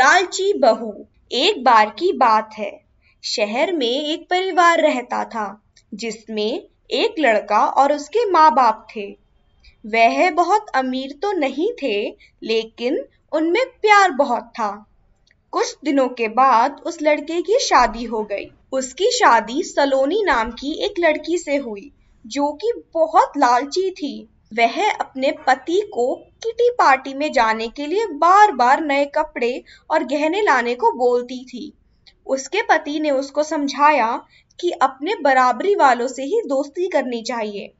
लालची बहू एक बार की बात है शहर में एक परिवार रहता था जिसमें एक लड़का और उसके माँ बाप थे वह बहुत अमीर तो नहीं थे लेकिन उनमें प्यार बहुत था कुछ दिनों के बाद उस लड़के की शादी हो गई उसकी शादी सलोनी नाम की एक लड़की से हुई जो कि बहुत लालची थी वह अपने पति को किटी पार्टी में जाने के लिए बार बार नए कपड़े और गहने लाने को बोलती थी उसके पति ने उसको समझाया कि अपने बराबरी वालों से ही दोस्ती करनी चाहिए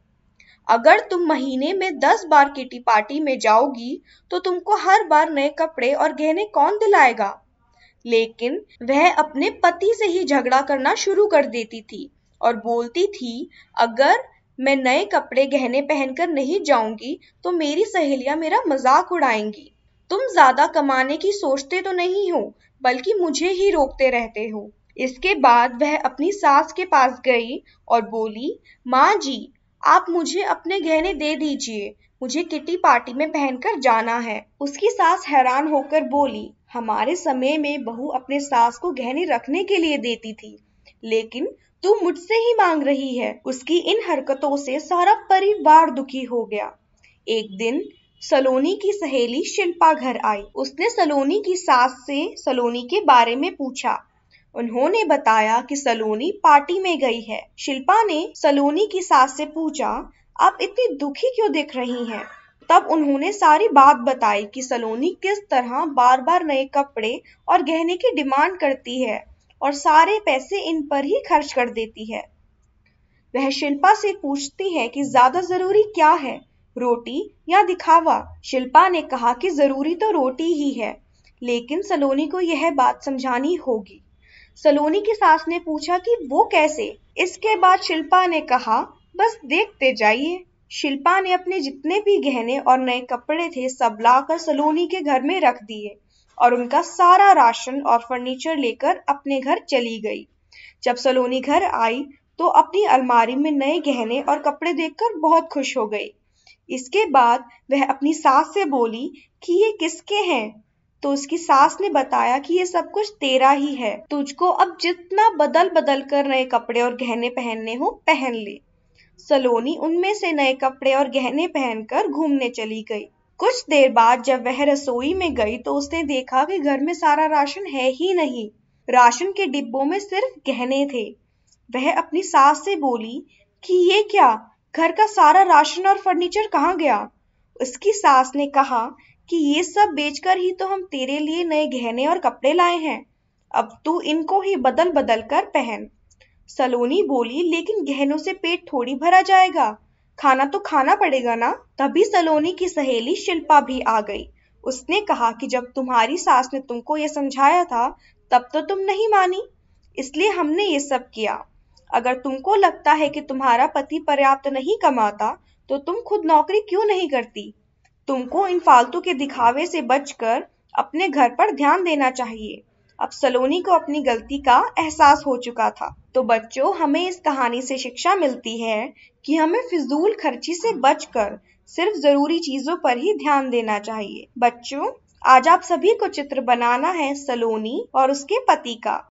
अगर तुम महीने में दस बार किटी पार्टी में जाओगी तो तुमको हर बार नए कपड़े और गहने कौन दिलाएगा लेकिन वह अपने पति से ही झगड़ा करना शुरू कर देती थी और बोलती थी अगर मैं नए कपड़े गहने पहनकर नहीं जाऊंगी तो मेरी सहेलियां मेरा मजाक उड़ाएंगी तुम ज्यादा कमाने की सोचते तो नहीं हो बल्कि मुझे ही रोकते रहते हो इसके बाद वह अपनी सास के पास गई और बोली माँ जी आप मुझे अपने गहने दे दीजिए मुझे किटी पार्टी में पहनकर जाना है उसकी सास हैरान होकर बोली हमारे समय में बहू अपने सास को गहने रखने के लिए देती थी लेकिन तू मुझसे ही मांग रही है उसकी इन हरकतों से सारा परिवार दुखी हो गया एक दिन सलोनी की सहेली शिल्पा घर आई उसने सलोनी की सास से सलोनी के बारे में पूछा उन्होंने बताया कि सलोनी पार्टी में गई है शिल्पा ने सलोनी की सास से पूछा आप इतनी दुखी क्यों दिख रही हैं? तब उन्होंने सारी बात बताई कि सलोनी किस तरह बार बार नए कपड़े और गहने की डिमांड करती है और सारे पैसे इन पर ही खर्च कर देती है वह शिल्पा से पूछती है कि ज्यादा जरूरी क्या है रोटी या दिखावा शिल्पा ने कहा कि जरूरी तो रोटी ही है लेकिन सलोनी को यह बात समझानी होगी सलोनी की सास ने पूछा कि वो कैसे इसके बाद शिल्पा ने कहा बस देखते जाइए शिल्पा ने अपने जितने भी गहने और नए कपड़े थे सब लाकर सलोनी के घर में रख दिए और उनका सारा राशन और फर्नीचर लेकर अपने घर चली गई जब सलोनी घर आई तो अपनी अलमारी में नए गहने और कपड़े देखकर बहुत खुश हो गई इसके बाद वह अपनी सास से बोली कि ये किसके हैं तो उसकी सास ने बताया कि ये सब कुछ तेरा ही है तुझको अब जितना बदल बदल कर नए कपड़े और गहने पहनने हो पहन ले सलोनी उनमें से नए कपड़े और गहने पहनकर घूमने चली गई कुछ देर बाद जब वह रसोई में गई तो उसने देखा कि घर में सारा राशन है ही नहीं राशन के डिब्बों में सिर्फ गहने थे वह अपनी सास से बोली कि ये क्या घर का सारा राशन और फर्नीचर कहाँ गया उसकी सास ने कहा कि ये सब बेचकर ही तो हम तेरे लिए नए गहने और कपड़े लाए हैं अब तू इनको ही बदल बदल कर पहन सलोनी बोली लेकिन गहनों से पेट थोड़ी भरा जाएगा खाना तो खाना पड़ेगा ना तभी सलोनी की सहेली शिल्पा भी आ गई उसने कहा कि जब तुम्हारी सास ने तुमको ये समझाया था तब तो तुम नहीं मानी इसलिए हमने ये सब किया अगर तुमको लगता है कि तुम्हारा पति पर्याप्त नहीं कमाता तो तुम खुद नौकरी क्यों नहीं करती तुमको इन फालतू के दिखावे से बचकर अपने घर पर ध्यान देना चाहिए अब सलोनी को अपनी गलती का एहसास हो चुका था तो बच्चों हमें इस कहानी से शिक्षा मिलती है कि हमें फिजूल खर्ची से बचकर सिर्फ जरूरी चीजों पर ही ध्यान देना चाहिए बच्चों आज आप सभी को चित्र बनाना है सलोनी और उसके पति का